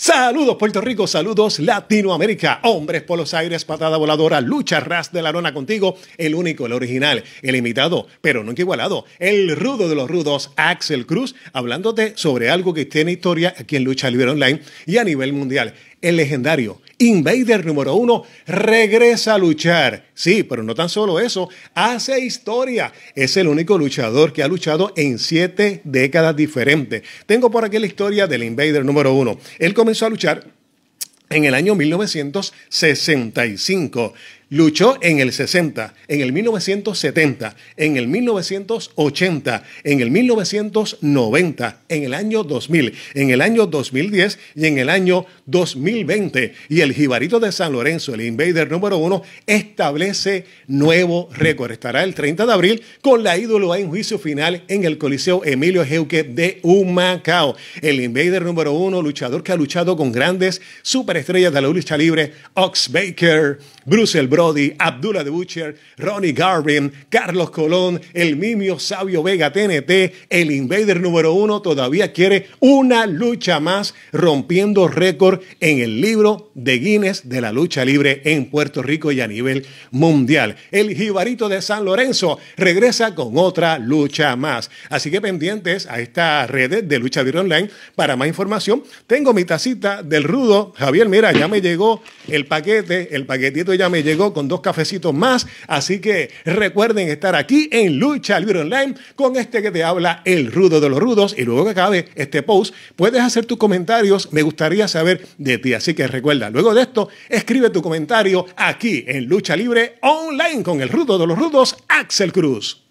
Saludos Puerto Rico, saludos Latinoamérica, hombres por los aires, patada voladora, lucha ras de la lona contigo, el único, el original, el imitado, pero nunca igualado, el rudo de los rudos, Axel Cruz, hablándote sobre algo que tiene historia aquí en Lucha Libre Online y a nivel mundial, el legendario, Invader número uno regresa a luchar. Sí, pero no tan solo eso, hace historia. Es el único luchador que ha luchado en siete décadas diferentes. Tengo por aquí la historia del Invader número uno. Él comenzó a luchar en el año 1965. Luchó en el 60, en el 1970, en el 1980, en el 1990, en el año 2000, en el año 2010 y en el año 2020. Y el jibarito de San Lorenzo, el invader número uno, establece nuevo récord. Estará el 30 de abril con la ídolo en juicio final en el Coliseo Emilio Jeuque de Humacao. El invader número uno, luchador que ha luchado con grandes superestrellas de la lucha libre, Ox Baker, Bruce Abdullah de Butcher, Ronnie Garvin, Carlos Colón, el mimio Sabio Vega TNT, el Invader número uno todavía quiere una lucha más rompiendo récord en el libro de Guinness de la lucha libre en Puerto Rico y a nivel mundial. El Jibarito de San Lorenzo regresa con otra lucha más. Así que pendientes a esta red de lucha libre online para más información. Tengo mi tacita del rudo. Javier, mira, ya me llegó el paquete, el paquetito ya me llegó con dos cafecitos más. Así que recuerden estar aquí en Lucha Libre Online con este que te habla el rudo de los rudos. Y luego que acabe este post, puedes hacer tus comentarios. Me gustaría saber de ti. Así que recuerda, luego de esto, escribe tu comentario aquí en Lucha Libre Online con el rudo de los rudos, Axel Cruz.